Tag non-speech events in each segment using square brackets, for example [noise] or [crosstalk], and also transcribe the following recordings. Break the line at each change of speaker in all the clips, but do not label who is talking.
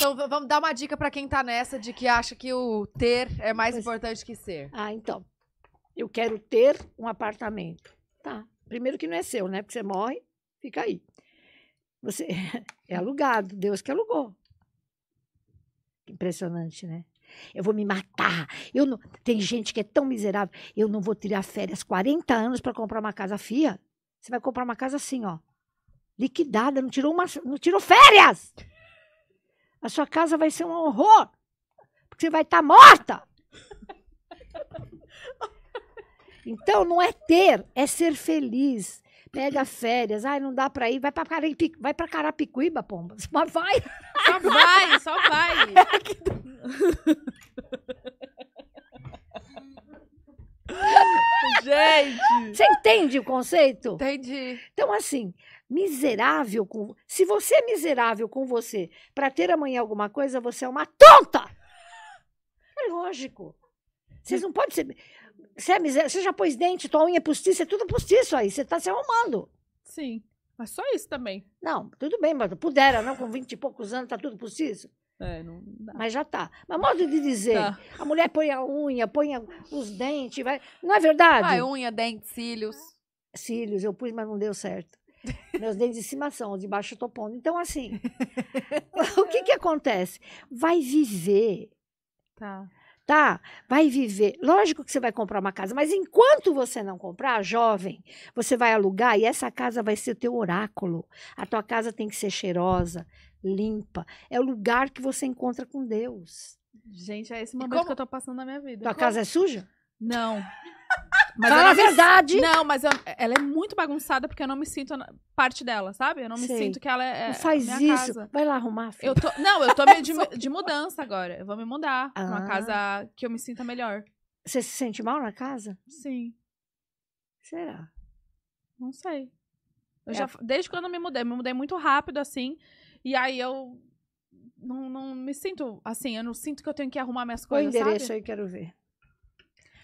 Então vamos dar uma dica para quem tá nessa de que acha que o ter é mais pois... importante que ser. Ah, então. Eu quero ter um apartamento. Tá. Primeiro que não é seu, né? Porque você morre, fica aí. Você [laughs] é alugado, Deus que alugou. Impressionante, né? Eu vou me matar. Eu não... Tem gente que é tão miserável. Eu não vou tirar férias 40 anos para comprar uma casa fia. Você vai comprar uma casa assim, ó. Liquidada, não tirou, uma... não tirou férias! A sua casa vai ser um horror, porque você vai estar tá morta. Então, não é ter, é ser feliz. Pega férias. Ai, não dá para ir. Vai para Carapicuíba, vai para Carapicuíba, pomba. Mas [laughs] vai. Só vai, só vai. Gente! Você entende o conceito? Entendi. Então, assim, miserável com. Se você é miserável com você para ter amanhã alguma coisa, você é uma tonta! É lógico. Vocês não podem ser. Você, é miser... já pôs dente, tua unha é postiça, é tudo postiço aí. Você está se arrumando.
Sim. Mas só isso também.
Não, tudo bem, mas pudera, não? Com vinte e poucos anos tá tudo postiço.
É, não dá.
Mas já tá. Mas modo de dizer, tá. a mulher põe a unha, põe a, os dentes, vai. Não é verdade? Ah, unha, dente, cílios. Cílios, eu pus, mas não deu certo. [laughs] Meus dentes de cima são, de baixo eu tô pondo. Então, assim, [laughs] [laughs] o que que acontece? Vai viver. Tá tá? Vai viver. Lógico que você vai comprar uma casa, mas enquanto você não comprar, jovem, você vai alugar e essa casa vai ser o teu oráculo. A tua casa tem que ser cheirosa, limpa. É o lugar
que você encontra com Deus. Gente, é esse momento como... que eu tô passando na minha vida. Tua como... casa é suja? Não. Mas Fala a verdade! Me... Não, mas eu... ela é muito bagunçada porque eu não me sinto parte dela, sabe? Eu não me Sei. sinto que ela é. Não é faz isso. Casa. Vai lá arrumar, filho. Eu tô... Não, eu tô meio de, [laughs] de mudança agora. Eu vou me mudar ah. pra uma ah. casa que eu me sinta melhor. Você se sente mal na casa? Sim. Será? Não sei. É. Já... Desde quando eu me mudei, me mudei muito rápido, assim. E aí eu não, não me sinto assim, eu não sinto que eu tenho que arrumar minhas coisas. O endereço sabe? aí
quero ver.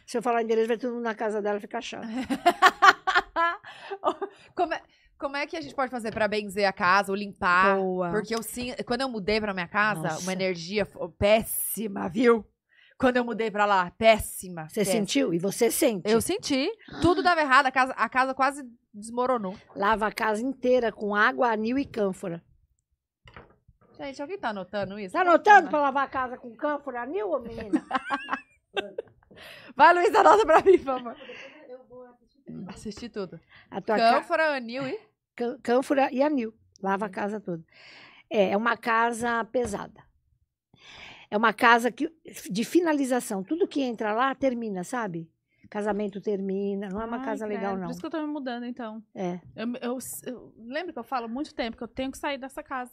Se eu falar endereço, vai todo mundo na casa dela
ficar chato. [laughs] como, é, como é que a gente pode fazer para benzer a casa ou limpar? Boa. Porque eu sim, quando eu mudei para minha casa, Nossa. uma
energia péssima, viu? Quando eu mudei pra lá, péssima. Você péssima. sentiu? E você sente? Eu senti. Tudo dava errado, a casa, a casa quase desmoronou. Lava a casa inteira com água, anil e cânfora.
Gente, alguém tá anotando
isso? Tá anotando pra lavar a casa com cânfora, anil ou menina? [laughs] Vai, Luísa, anota pra mim, por favor. Eu vou
assistir tudo.
A Cânfora, ca... Anil e? Cânfora e Anil. Lava a hum. casa toda. É, é uma casa pesada. É uma casa que, de finalização. Tudo que entra lá termina, sabe? casamento termina, não é uma Ai, casa legal, não. não. Por isso que
eu tô me mudando, então. É. Eu, eu, eu lembro que eu falo há muito tempo que eu tenho que sair dessa casa.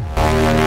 Thank you.